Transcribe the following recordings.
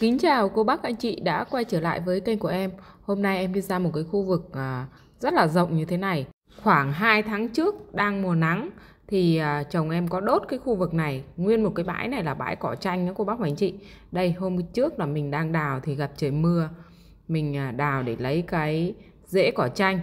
Kính chào cô bác anh chị đã quay trở lại với kênh của em. Hôm nay em đi ra một cái khu vực à, rất là rộng như thế này. Khoảng 2 tháng trước đang mùa nắng thì à, chồng em có đốt cái khu vực này, nguyên một cái bãi này là bãi cỏ chanh đó cô bác và anh chị. Đây hôm trước là mình đang đào thì gặp trời mưa. Mình à, đào để lấy cái rễ cỏ chanh.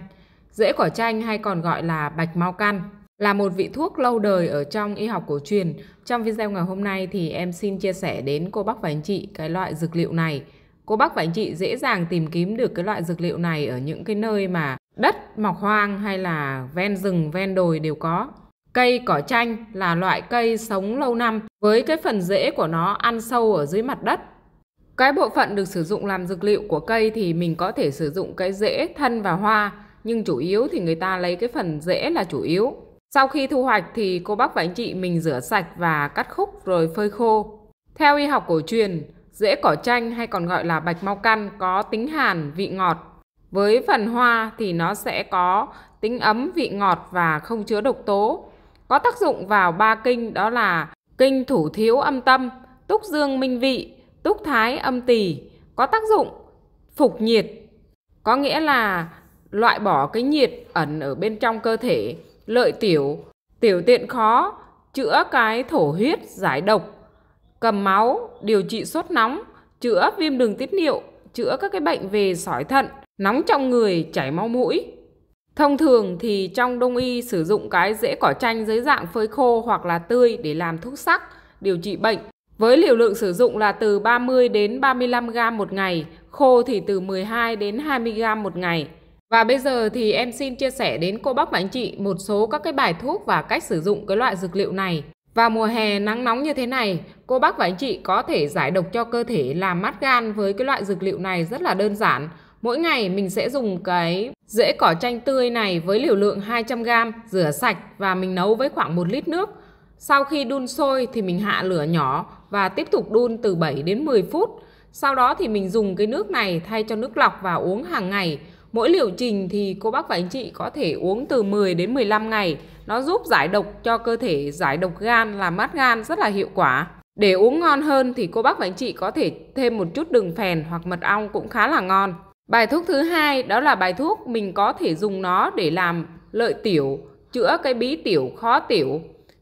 Rễ cỏ chanh hay còn gọi là bạch mau căn là một vị thuốc lâu đời ở trong y học cổ truyền. Trong video ngày hôm nay thì em xin chia sẻ đến cô bác và anh chị cái loại dược liệu này. Cô bác và anh chị dễ dàng tìm kiếm được cái loại dược liệu này ở những cái nơi mà đất mọc hoang hay là ven rừng, ven đồi đều có. Cây cỏ chanh là loại cây sống lâu năm với cái phần rễ của nó ăn sâu ở dưới mặt đất. Cái bộ phận được sử dụng làm dược liệu của cây thì mình có thể sử dụng cái rễ, thân và hoa, nhưng chủ yếu thì người ta lấy cái phần rễ là chủ yếu. Sau khi thu hoạch thì cô bác và anh chị mình rửa sạch và cắt khúc rồi phơi khô. Theo y học cổ truyền, rễ cỏ chanh hay còn gọi là bạch mau căn có tính hàn, vị ngọt. Với phần hoa thì nó sẽ có tính ấm, vị ngọt và không chứa độc tố. Có tác dụng vào ba kinh đó là kinh thủ thiếu âm tâm, túc dương minh vị, túc thái âm tỳ, có tác dụng phục nhiệt. Có nghĩa là loại bỏ cái nhiệt ẩn ở bên trong cơ thể lợi tiểu, tiểu tiện khó, chữa cái thổ huyết, giải độc, cầm máu, điều trị sốt nóng, chữa viêm đường tiết niệu, chữa các cái bệnh về sỏi thận, nóng trong người, chảy máu mũi. Thông thường thì trong đông y sử dụng cái rễ cỏ chanh dưới dạng phơi khô hoặc là tươi để làm thuốc sắc, điều trị bệnh. Với liều lượng sử dụng là từ 30 đến 35 g một ngày, khô thì từ 12 đến 20 g một ngày. Và bây giờ thì em xin chia sẻ đến cô bác và anh chị một số các cái bài thuốc và cách sử dụng cái loại dược liệu này. Vào mùa hè nắng nóng như thế này, cô bác và anh chị có thể giải độc cho cơ thể làm mát gan với cái loại dược liệu này rất là đơn giản. Mỗi ngày mình sẽ dùng cái rễ cỏ chanh tươi này với liều lượng 200g, rửa sạch và mình nấu với khoảng 1 lít nước. Sau khi đun sôi thì mình hạ lửa nhỏ và tiếp tục đun từ 7 đến 10 phút. Sau đó thì mình dùng cái nước này thay cho nước lọc và uống hàng ngày. Mỗi liệu trình thì cô bác và anh chị có thể uống từ 10 đến 15 ngày. Nó giúp giải độc cho cơ thể, giải độc gan, làm mát gan rất là hiệu quả. Để uống ngon hơn thì cô bác và anh chị có thể thêm một chút đường phèn hoặc mật ong cũng khá là ngon. Bài thuốc thứ hai đó là bài thuốc mình có thể dùng nó để làm lợi tiểu, chữa cái bí tiểu, khó tiểu.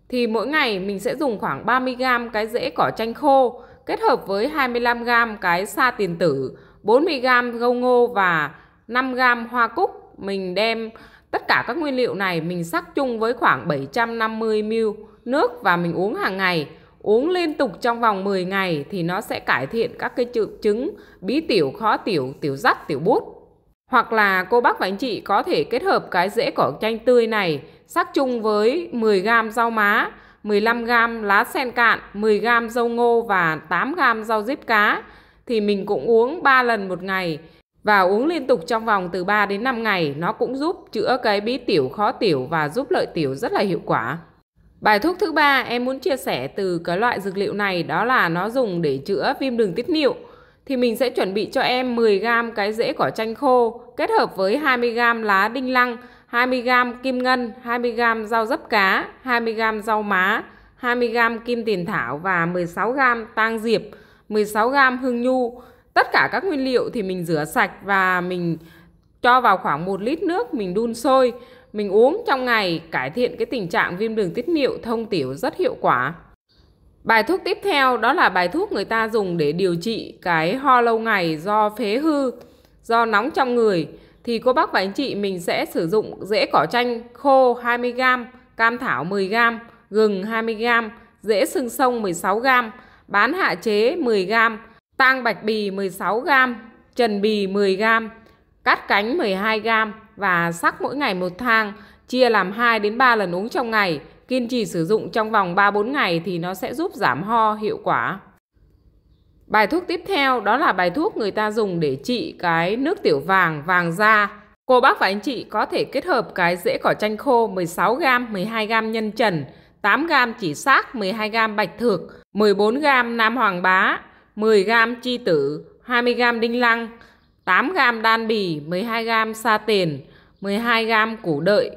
Thì mỗi ngày mình sẽ dùng khoảng 30g cái rễ cỏ chanh khô kết hợp với 25g cái sa tiền tử, 40g gâu ngô và 5 gram hoa cúc mình đem tất cả các nguyên liệu này mình sắc chung với khoảng 750ml nước và mình uống hàng ngày uống liên tục trong vòng 10 ngày thì nó sẽ cải thiện các cái triệu chứng bí tiểu, khó tiểu, tiểu rắt, tiểu bút. Hoặc là cô bác và anh chị có thể kết hợp cái rễ cỏ chanh tươi này sắc chung với 10 gram rau má, 15 gram lá sen cạn, 10 gram dâu ngô và 8 gram rau diếp cá thì mình cũng uống 3 lần một ngày và uống liên tục trong vòng từ 3 đến 5 ngày nó cũng giúp chữa cái bí tiểu khó tiểu và giúp lợi tiểu rất là hiệu quả. Bài thuốc thứ ba em muốn chia sẻ từ cái loại dược liệu này đó là nó dùng để chữa viêm đường tiết niệu. Thì mình sẽ chuẩn bị cho em 10g cái rễ cỏ chanh khô kết hợp với 20g lá đinh lăng, 20g kim ngân, 20g rau dấp cá, 20g rau má, 20g kim tiền thảo và 16g tang diệp, 16g hương nhu tất cả các nguyên liệu thì mình rửa sạch và mình cho vào khoảng 1 lít nước mình đun sôi mình uống trong ngày cải thiện cái tình trạng viêm đường tiết niệu thông tiểu rất hiệu quả Bài thuốc tiếp theo đó là bài thuốc người ta dùng để điều trị cái ho lâu ngày do phế hư, do nóng trong người. Thì cô bác và anh chị mình sẽ sử dụng rễ cỏ chanh khô 20g, cam thảo 10g, gừng 20g, rễ sương sông 16g, bán hạ chế 10g tang bạch bì 16g, trần bì 10g, cắt cánh 12g và sắc mỗi ngày một thang, chia làm 2 đến 3 lần uống trong ngày, kiên trì sử dụng trong vòng 3-4 ngày thì nó sẽ giúp giảm ho hiệu quả. Bài thuốc tiếp theo đó là bài thuốc người ta dùng để trị cái nước tiểu vàng, vàng da. Cô bác và anh chị có thể kết hợp cái rễ cỏ chanh khô 16g, 12g nhân trần, 8g chỉ xác, 12g bạch thược, 14g nam hoàng bá, 10g chi tử, 20g đinh lăng, 8g đan bì, 12g sa tiền, 12g củ đợi.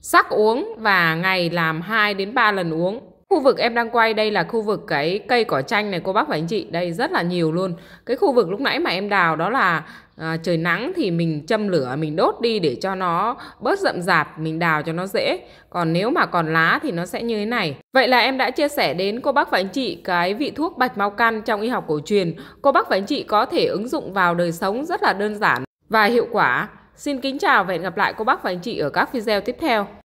Sắc uống và ngày làm 2 đến 3 lần uống. Khu vực em đang quay đây là khu vực cái cây cỏ chanh này cô bác và anh chị Đây rất là nhiều luôn Cái khu vực lúc nãy mà em đào đó là à, trời nắng thì mình châm lửa mình đốt đi để cho nó bớt rậm rạp mình đào cho nó dễ còn nếu mà còn lá thì nó sẽ như thế này vậy là em đã chia sẻ đến cô bác và anh chị cái vị thuốc bạch mau căn trong y học cổ truyền cô bác và anh chị có thể ứng dụng vào đời sống rất là đơn giản và hiệu quả xin kính chào và hẹn gặp lại cô bác và anh chị ở các video tiếp theo